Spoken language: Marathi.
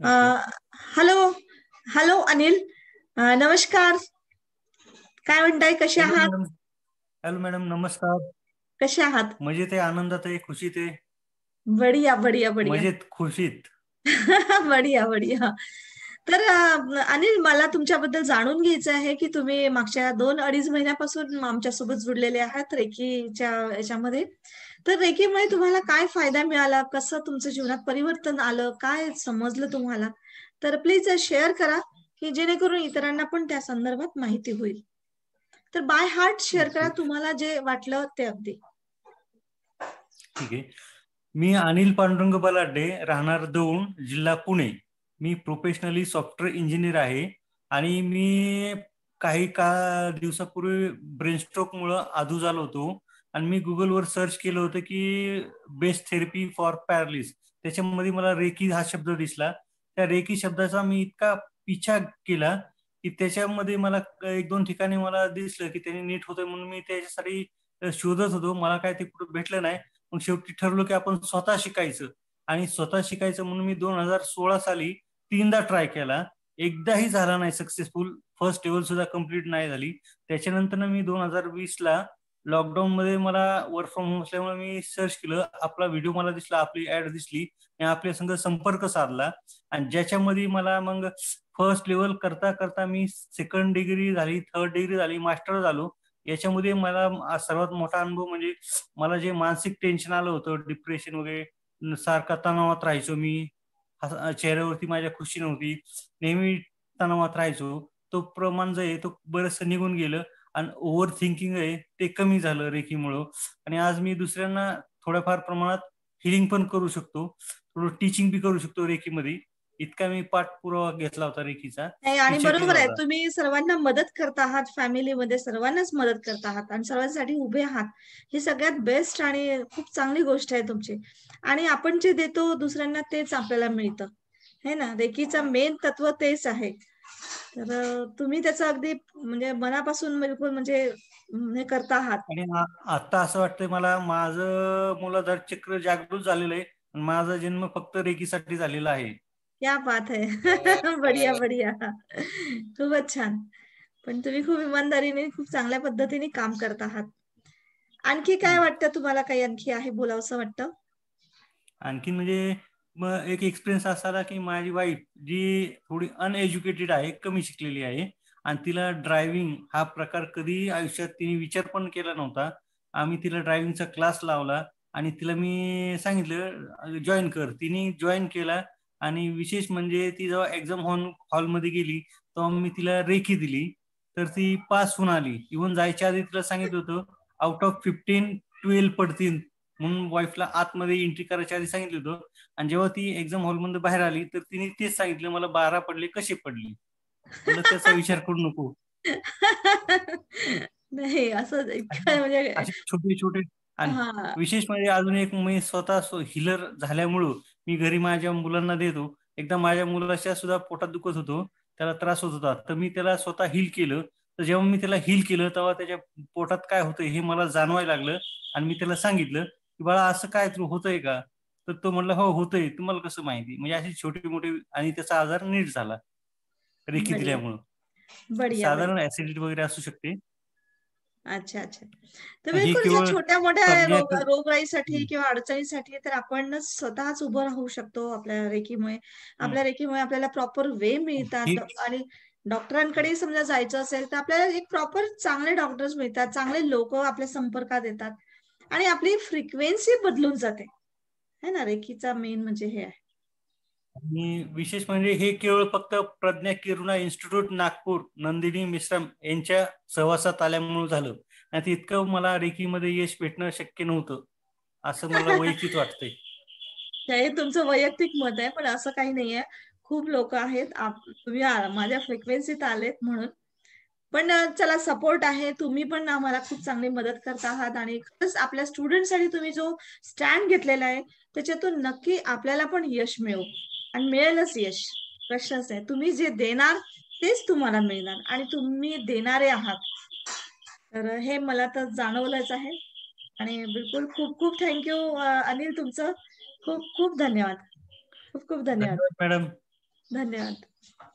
हॅलो हॅलो अनिल नमस्कार काय म्हणताय कसे आहात हॅलो मॅडम नमस्कार कसे आहात मजेत आहे आनंदात आहे खुशीत आहे बढिया बढिया बढिया मजेत खुशीत बढिया बढिया तर अनिल मला तुमच्याबद्दल जाणून घ्यायचं आहे की तुम्ही मागच्या दोन अडीच महिन्यापासून आमच्यासोबत जुडलेले आहात रेकीच्या याच्यामध्ये तर रेखेमुळे तुम्हाला काय फायदा मिळाला कसं तुमचं जीवनात परिवर्तन आलं काय समजलं तुम्हाला तर प्लीज शेअर करा की जेणेकरून इतरांना पण त्या संदर्भात माहिती होईल तर बाय हार्ट शेअर करा तुम्हाला जे वाटलं ते अगदी ठीक आहे मी अनिल पांडुरंग बलाडे राहणार दोन जिल्हा पुणे मी प्रोफेशनली सॉफ्टवेअर इंजिनियर आहे आणि मी काही का दिवसापूर्वी ब्रेन स्ट्रोक मुळे आधू झालो होतो आणि मी गुगलवर सर्च केलं होतं की बेस्ट थेरपी फॉर पॅरलिस त्याच्यामध्ये मला रेकी हा शब्द दिसला त्या रेकी शब्दाचा मी इतका पिछा केला की त्याच्यामध्ये मला एक दोन ठिकाणी मला दिसलं की त्याने नीट होतं म्हणून मी त्याच्यासाठी शोधत होतो मला काय ते कुठं भेटलं नाही मग शेवटी ठरलो की आपण स्वतः शिकायचं आणि स्वतः शिकायचं म्हणून मी दोन हजार सोळा साली तीनदा ट्राय केला एकदाही झाला नाही सक्सेसफुल फर्स्ट लेवल सुद्धा कम्प्लीट नाही झाली त्याच्यानंतर मी दोन हजार वीस ला लॉकडाऊन मध्ये मला वर्क फ्रॉम होम असल्यामुळे मी सर्च केलं आपला व्हिडिओ मला दिसला आपली ऍड दिसली आणि आपल्या संघ संपर्क साधला आणि ज्याच्यामध्ये मला मग फर्स्ट लेवल करता करता मी सेकंड डिग्री झाली थर्ड डिग्री झाली मास्टर झालो याच्यामध्ये मला सर्वात मोठा अनुभव म्हणजे मला जे मानसिक टेन्शन आलं होतं डिप्रेशन वगैरे सारखा तणावात राहायचो मी चेहऱ्यावरती माझ्या खुशी नव्हती नेहमी तणावात राहायचो तो प्रमाण जे आहे तो बरंच निघून गेलं आणि ओव्हर थिंकिंग आहे ते कमी झालं रेखीमुळं आणि आज मी दुसऱ्यांना थोड्याफार प्रमाणात हिलिंग पण करू शकतो थोडं टीचिंग बी करू शकतो रेखीमध्ये इतका मी पाठपुरावा घेतला होता रेखीचा आणि बरोबर आहे तुम्ही सर्वांना मदत करत आहात फॅमिलीमध्ये सर्वांनाच मदत करत आहात आणि सर्वांसाठी उभे आहात हे सगळ्यात बेस्ट आणि खूप चांगली गोष्ट आहे तुमची आणि आपण जे देतो दुसऱ्यांना तेच आपल्याला मिळतं है ना रेखीचा मेन हो. तत्व तेच आहे तर तुम्ही त्याचं अगदी म्हणजे मनापासून बिलकुल म्हणजे हे करता आहात आणि आता असं वाटतंय मला माझं दर चक्र जागृत झालेलं आहे माझा जन्म फक्त रेकीसाठी झालेला आहे क्या बात आहे हो. बढिया बढिया खूपच छान पण तुम्ही खूप इमानदारीने खूप चांगल्या पद्धतीने काम करत आहात आणखी काय वाटतं तुम्हाला काही आणखी आहे बोलावंसं वाटतं आणखी म्हणजे मग एक एक्सपिरियन्स असा की माझी वाईफ जी थोडी अनएज्युकेटेड आहे कमी शिकलेली आहे आणि तिला ड्रायव्हिंग हा प्रकार कधी आयुष्यात तिने विचार पण केला नव्हता आम्ही तिला ड्रायव्हिंगचा क्लास लावला आणि तिला मी सांगितलं जॉईन कर तिने जॉईन केला आणि विशेष म्हणजे ती जेव्हा एक्झाम हॉल हॉलमध्ये गेली तेव्हा मी तिला रेखी दिली तर ती पास होऊन आली इव्हन जायच्या आधी तिला सांगितलं होतं आउट ऑफ फिफ्टीन ट्वेल्व पडतील म्हणून वाईफला आतमध्ये एंट्री करायच्या आधी सांगितलं होतं आणि जेव्हा ती एक्झाम हॉलमध्ये बाहेर आली तर तिने तेच सांगितलं मला बारा पडले कसे पडले त्याचा विचार करू नको नाही असं म्हणजे छोटे छोटे आणि विशेष म्हणजे अजून एक मी स्वतः हिलर झाल्यामुळं मी घरी माझ्या मुलांना देतो एकदा माझ्या मुलाच्या सुद्धा पोटात दुखत होतो त्याला त्रास होत होता तर मी त्याला स्वतः हिल केलं तर जेव्हा मी त्याला हिल केलं तेव्हा त्याच्या पोटात काय होतं हे मला जाणवायला लागलं आणि मी त्याला सांगितलं की बाळा असं काय तू होतंय का तर तो म्हणलं हो होतंय तुम्हाला कसं माहिती म्हणजे अशी छोटी मोठी आणि त्याचा आजार नीट झाला रेखी दिल्यामुळं साधारण ऍसिडिटी वगैरे असू शकते अच्छा अच्छा तर बिलकुल छोट्या मोठ्या रोगराईसाठी किंवा अडचणीसाठी तर आपण स्वतःच उभं राहू शकतो आपल्या रेखीमुळे आपल्या रेखीमुळे आपल्याला प्रॉपर वे मिळतात आणि डॉक्टरांकडे समजा जायचं असेल तर आपल्याला एक प्रॉपर चांगले डॉक्टर्स मिळतात चांगले लोक आपल्या संपर्कात येतात आणि आपली फ्रिक्वेन्सी बदलून जाते है ना रेखीचा मेन म्हणजे हे आहे विशेष म्हणजे हे केवळ फक्त प्रज्ञा किरुणा इन्स्टिट्यूट नागपूर नंदिनी मिश्रम यांच्या सहवासात आल्यामुळे झालं आणि इतकं मला रेखीमध्ये यश भेटणं शक्य नव्हतं असं मला वैयक्तिक वाटतंय हे तुमचं वैयक्तिक मत आहे पण असं काही नाहीये खूप लोक आहेत तुम्ही माझ्या फ्रिक्वेन्सीत आलेत म्हणून पण चला सपोर्ट आहे तुम्ही पण आम्हाला खूप चांगली मदत करत आहात आणि खरंच आपल्या स्टुडंटसाठी तुम्ही जो स्टँड घेतलेला आहे त्याच्यातून नक्की आपल्याला पण यश मिळू आणि मिळेलच यश प्रश्नच आहे तुम्ही जे देणार तेच तुम्हाला मिळणार आणि तुम्ही देणारे आहात तर हे मला तर जाणवलंच आहे आणि बिलकुल खूप खूप थँक्यू अनिल तुमचं खूप खूप धन्यवाद खूप खूप धन्यवाद मॅडम धन्यवाद